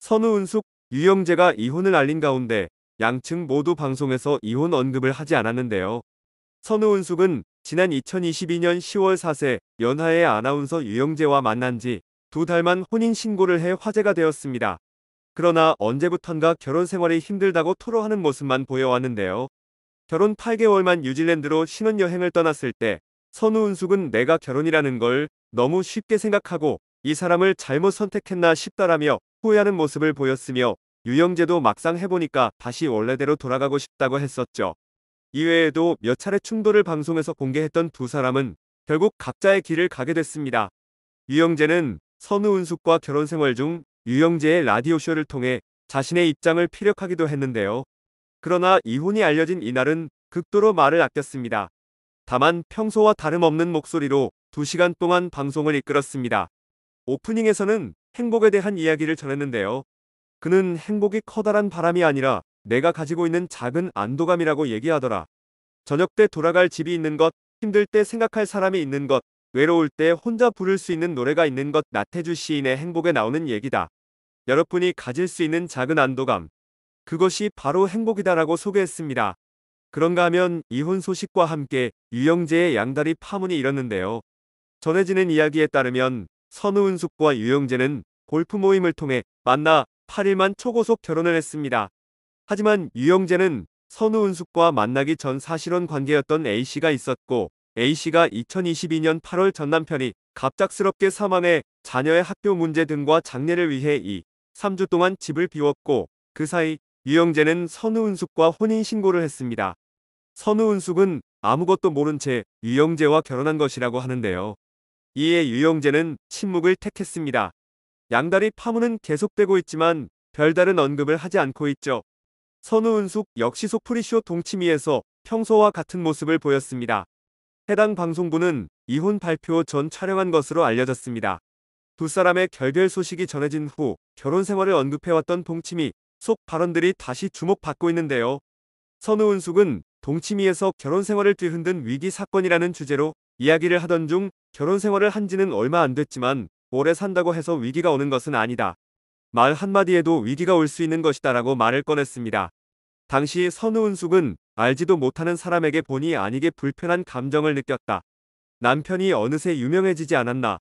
선우 은숙, 유영재가 이혼을 알린 가운데 양측 모두 방송에서 이혼 언급을 하지 않았는데요. 선우 은숙은 지난 2022년 10월 4세 연하의 아나운서 유영재와 만난 지 두 달만 혼인신고를 해 화제가 되었습니다. 그러나 언제부턴가 결혼 생활이 힘들다고 토로하는 모습만 보여왔는데요. 결혼 8개월만 뉴질랜드로 신혼여행을 떠났을 때 선우 은숙은 내가 결혼이라는 걸 너무 쉽게 생각하고 이 사람을 잘못 선택했나 싶다라며 후회하는 모습을 보였으며 유영재도 막상 해보니까 다시 원래대로 돌아가고 싶다고 했었죠. 이외에도 몇 차례 충돌을 방송에서 공개했던 두 사람은 결국 각자의 길을 가게 됐습니다. 유영재는 선우은숙과 결혼 생활 중 유영재의 라디오쇼를 통해 자신의 입장을 피력하기도 했는데요. 그러나 이혼이 알려진 이날은 극도로 말을 아꼈습니다. 다만 평소와 다름없는 목소리로 2시간 동안 방송을 이끌었습니다. 오프닝에서는 행복에 대한 이야기를 전했는데요. 그는 행복이 커다란 바람이 아니라 내가 가지고 있는 작은 안도감이라고 얘기하더라. 저녁 때 돌아갈 집이 있는 것, 힘들 때 생각할 사람이 있는 것, 외로울 때 혼자 부를 수 있는 노래가 있는 것 나태주 시인의 행복에 나오는 얘기다. 여러분이 가질 수 있는 작은 안도감. 그것이 바로 행복이다라고 소개했습니다. 그런가 하면 이혼 소식과 함께 유영재의 양다리 파문이 일었는데요. 전해지는 이야기에 따르면 선우은숙과 유영재는 골프 모임을 통해 만나 8일만 초고속 결혼을 했습니다. 하지만 유영재는 선우은숙과 만나기 전 사실혼 관계였던 A씨가 있었고 A씨가 2022년 8월 전 남편이 갑작스럽게 사망해 자녀의 학교 문제 등과 장례를 위해 2, 3주 동안 집을 비웠고 그 사이 유영재는 선우은숙과 혼인신고를 했습니다. 선우은숙은 아무것도 모른 채 유영재와 결혼한 것이라고 하는데요. 이에 유영재는 침묵을 택했습니다. 양다리 파문은 계속되고 있지만 별다른 언급을 하지 않고 있죠. 선우은숙 역시 소프리쇼 동치미에서 평소와 같은 모습을 보였습니다. 해당 방송부는 이혼 발표 전 촬영한 것으로 알려졌습니다. 두 사람의 결별 소식이 전해진 후 결혼 생활을 언급해왔던 동치미 속 발언들이 다시 주목받고 있는데요. 선우은숙은 동치미에서 결혼 생활을 뒤흔든 위기 사건이라는 주제로 이야기를 하던 중 결혼 생활을 한 지는 얼마 안 됐지만 오래 산다고 해서 위기가 오는 것은 아니다. 말 한마디에도 위기가 올 수 있는 것이다라고 말을 꺼냈습니다. 당시 선우은숙은 알지도 못하는 사람에게 본의 아니게 불편한 감정을 느꼈다. 남편이 어느새 유명해지지 않았나.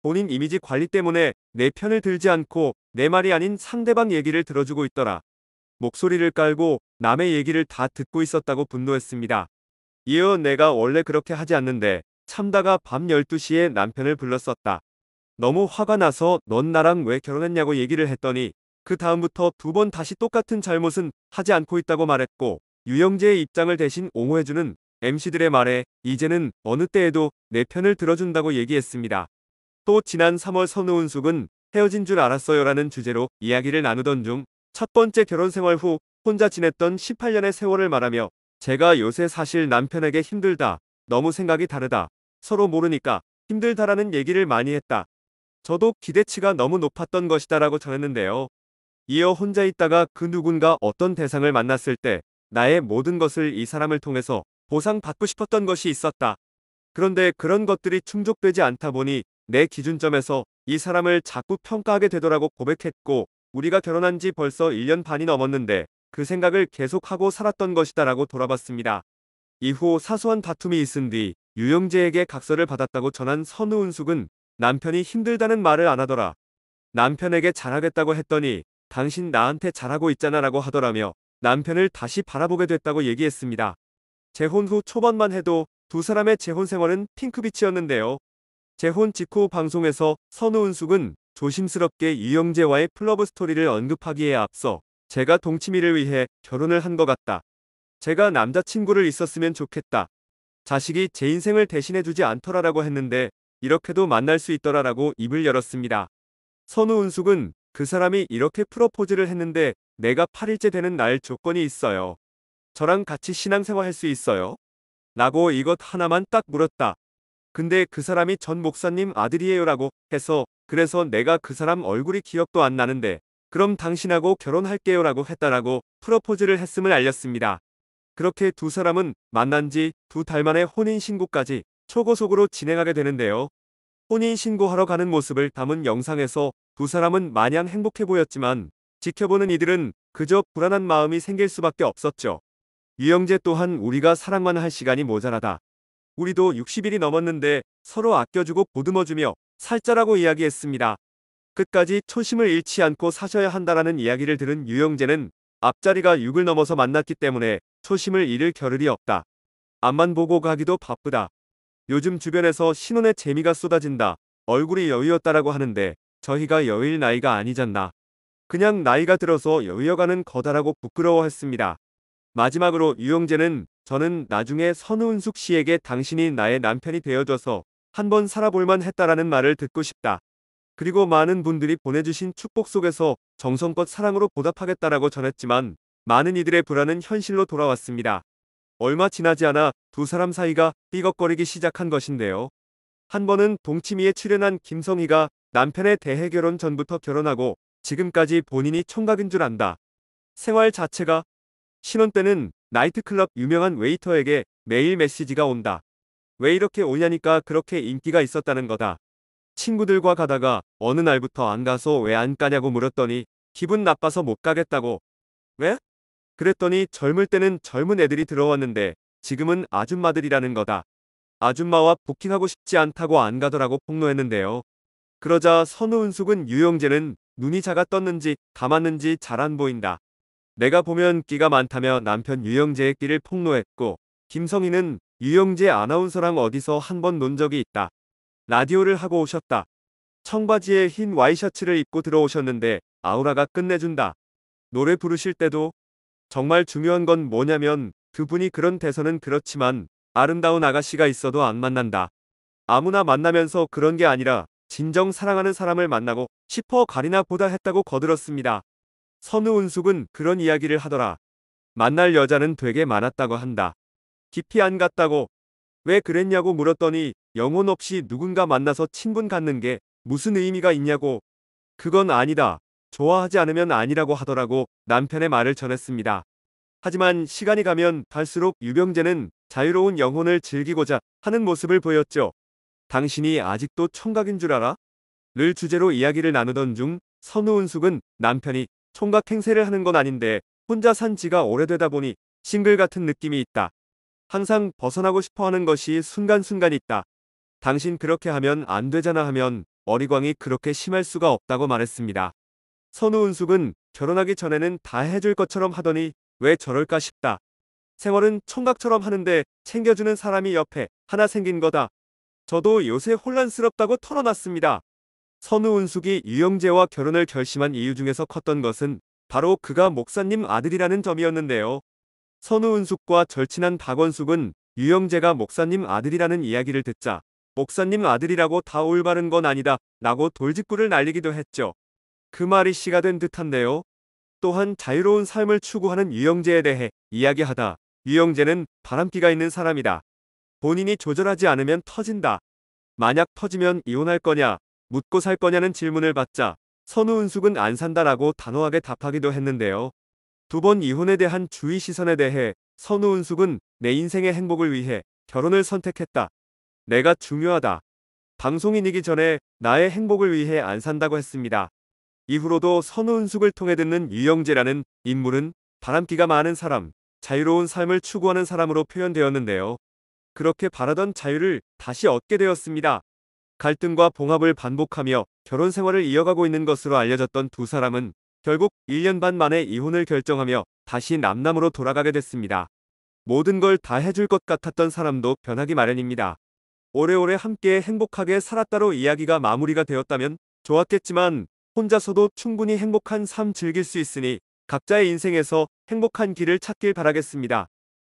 본인 이미지 관리 때문에 내 편을 들지 않고 내 말이 아닌 상대방 얘기를 들어주고 있더라. 목소리를 깔고 남의 얘기를 다 듣고 있었다고 분노했습니다. 이어 내가 원래 그렇게 하지 않는데 참다가 밤 12시에 남편을 불렀었다. 너무 화가 나서 넌 나랑 왜 결혼했냐고 얘기를 했더니 그 다음부터 두 번 다시 똑같은 잘못은 하지 않고 있다고 말했고 유영재의 입장을 대신 옹호해주는 MC들의 말에 이제는 어느 때에도 내 편을 들어준다고 얘기했습니다. 또 지난 3월 선우은숙은 헤어진 줄 알았어요라는 주제로 이야기를 나누던 중 첫 번째 결혼 생활 후 혼자 지냈던 18년의 세월을 말하며 제가 요새 사실 남편에게 힘들다. 너무 생각이 다르다. 서로 모르니까 힘들다라는 얘기를 많이 했다. 저도 기대치가 너무 높았던 것이다라고 전했는데요. 이어 혼자 있다가 그 누군가 어떤 대상을 만났을 때 나의 모든 것을 이 사람을 통해서 보상받고 싶었던 것이 있었다. 그런데 그런 것들이 충족되지 않다 보니 내 기준점에서 이 사람을 자꾸 평가하게 되더라고 고백했고 우리가 결혼한 지 벌써 1년 반이 넘었는데 그 생각을 계속하고 살았던 것이다라고 돌아봤습니다. 이후 사소한 다툼이 있은 뒤 유영재에게 각서를 받았다고 전한 선우은숙은 남편이 힘들다는 말을 안 하더라. 남편에게 잘하겠다고 했더니 당신 나한테 잘하고 있잖아 라고 하더라며 남편을 다시 바라보게 됐다고 얘기했습니다. 재혼 후 초반만 해도 두 사람의 재혼 생활은 핑크빛이었는데요. 재혼 직후 방송에서 선우은숙은 조심스럽게 유영재와의 플러브 스토리를 언급하기에 앞서 제가 동치미를 위해 결혼을 한 것 같다. 제가 남자친구를 있었으면 좋겠다. 자식이 제 인생을 대신해주지 않더라라고 했는데 이렇게도 만날 수 있더라라고 입을 열었습니다. 선우 은숙은 그 사람이 이렇게 프로포즈를 했는데 내가 8일째 되는 날 조건이 있어요. 저랑 같이 신앙생활 할수 있어요? 라고 이것 하나만 딱 물었다. 근데 그 사람이 전 목사님 아들이에요라고 해서 그래서 내가 그 사람 얼굴이 기억도 안 나는데 그럼 당신하고 결혼할게요라고 했다라고 프로포즈를 했음을 알렸습니다. 그렇게 두 사람은 만난 지 두 달 만에 혼인신고까지 초고속으로 진행하게 되는데요. 혼인신고하러 가는 모습을 담은 영상에서 두 사람은 마냥 행복해 보였지만 지켜보는 이들은 그저 불안한 마음이 생길 수밖에 없었죠. 유영재 또한 우리가 사랑만 할 시간이 모자라다. 우리도 60일이 넘었는데 서로 아껴주고 보듬어주며 살자라고 이야기했습니다. 끝까지 초심을 잃지 않고 사셔야 한다라는 이야기를 들은 유영재는 앞자리가 6을 넘어서 만났기 때문에 초심을 잃을 겨를이 없다. 앞만 보고 가기도 바쁘다. 요즘 주변에서 신혼의 재미가 쏟아진다. 얼굴이 여유였다라고 하는데 저희가 여유일 나이가 아니잖나. 그냥 나이가 들어서 여유여가는 거다라고 부끄러워했습니다. 마지막으로 유영재는 저는 나중에 선우은숙 씨에게 당신이 나의 남편이 되어줘서 한번 살아볼만 했다라는 말을 듣고 싶다. 그리고 많은 분들이 보내주신 축복 속에서 정성껏 사랑으로 보답하겠다라고 전했지만 많은 이들의 불안은 현실로 돌아왔습니다. 얼마 지나지 않아 두 사람 사이가 삐걱거리기 시작한 것인데요. 한 번은 동치미에 출연한 김성희가 남편의 대해 결혼 전부터 결혼하고 지금까지 본인이 총각인 줄 안다. 생활 자체가 신혼 때는 나이트클럽 유명한 웨이터에게 매일 메시지가 온다. 왜 이렇게 오냐니까 그렇게 인기가 있었다는 거다. 친구들과 가다가 어느 날부터 안 가서 왜 안 가냐고 물었더니 기분 나빠서 못 가겠다고. 왜? 그랬더니 젊을 때는 젊은 애들이 들어왔는데 지금은 아줌마들이라는 거다. 아줌마와 부킹하고 싶지 않다고 안 가더라고 폭로했는데요. 그러자 선우은숙은 유영재는 눈이 작아 떴는지 담았는지잘 안 보인다. 내가 보면 끼가 많다며 남편 유영재의 끼를 폭로했고 김성희는 유영재 아나운서랑 어디서 한 번 논 적이 있다. 라디오를 하고 오셨다. 청바지에 흰 와이셔츠를 입고 들어오셨는데 아우라가 끝내준다. 노래 부르실 때도 정말 중요한 건 뭐냐면 그분이 그런 대서는 그렇지만 아름다운 아가씨가 있어도 안 만난다. 아무나 만나면서 그런 게 아니라 진정 사랑하는 사람을 만나고 싶어 가리나 보다 했다고 거들었습니다. 선우은숙은 그런 이야기를 하더라. 만날 여자는 되게 많았다고 한다. 깊이 안 갔다고. 왜 그랬냐고 물었더니 영혼 없이 누군가 만나서 친분 갖는 게 무슨 의미가 있냐고. 그건 아니다. 좋아하지 않으면 아니라고 하더라고 남편의 말을 전했습니다. 하지만 시간이 가면 갈수록 유병재는 자유로운 영혼을 즐기고자 하는 모습을 보였죠. 당신이 아직도 총각인 줄 알아? 를 주제로 이야기를 나누던 중 선우은숙은 남편이 총각 행세를 하는 건 아닌데 혼자 산 지가 오래되다 보니 싱글 같은 느낌이 있다. 항상 벗어나고 싶어 하는 것이 순간순간 있다. 당신 그렇게 하면 안 되잖아 하면 어리광이 그렇게 심할 수가 없다고 말했습니다. 선우은숙은 결혼하기 전에는 다 해줄 것처럼 하더니 왜 저럴까 싶다. 생활은 총각처럼 하는데 챙겨주는 사람이 옆에 하나 생긴 거다. 저도 요새 혼란스럽다고 털어놨습니다. 선우은숙이 유영재와 결혼을 결심한 이유 중에서 컸던 것은 바로 그가 목사님 아들이라는 점이었는데요. 선우은숙과 절친한 박원숙은 유영재가 목사님 아들이라는 이야기를 듣자 목사님 아들이라고 다 올바른 건 아니다 라고 돌직구를 날리기도 했죠. 그 말이 시가 된 듯한데요. 또한 자유로운 삶을 추구하는 유영재에 대해 이야기하다. 유영재는 바람기가 있는 사람이다. 본인이 조절하지 않으면 터진다. 만약 터지면 이혼할 거냐, 묻고 살 거냐는 질문을 받자 선우은숙은 안 산다라고 단호하게 답하기도 했는데요. 두 번 이혼에 대한 주의 시선에 대해 선우은숙은 내 인생의 행복을 위해 결혼을 선택했다. 내가 중요하다. 방송인이기 전에 나의 행복을 위해 안 산다고 했습니다. 이후로도 선우은숙을 통해 듣는 유영재라는 인물은 바람기가 많은 사람, 자유로운 삶을 추구하는 사람으로 표현되었는데요. 그렇게 바라던 자유를 다시 얻게 되었습니다. 갈등과 봉합을 반복하며 결혼 생활을 이어가고 있는 것으로 알려졌던 두 사람은 결국 1년 반 만에 이혼을 결정하며 다시 남남으로 돌아가게 됐습니다. 모든 걸 다 해줄 것 같았던 사람도 변하기 마련입니다. 오래오래 함께 행복하게 살았다로 이야기가 마무리가 되었다면 좋았겠지만 혼자서도 충분히 행복한 삶 즐길 수 있으니 각자의 인생에서 행복한 길을 찾길 바라겠습니다.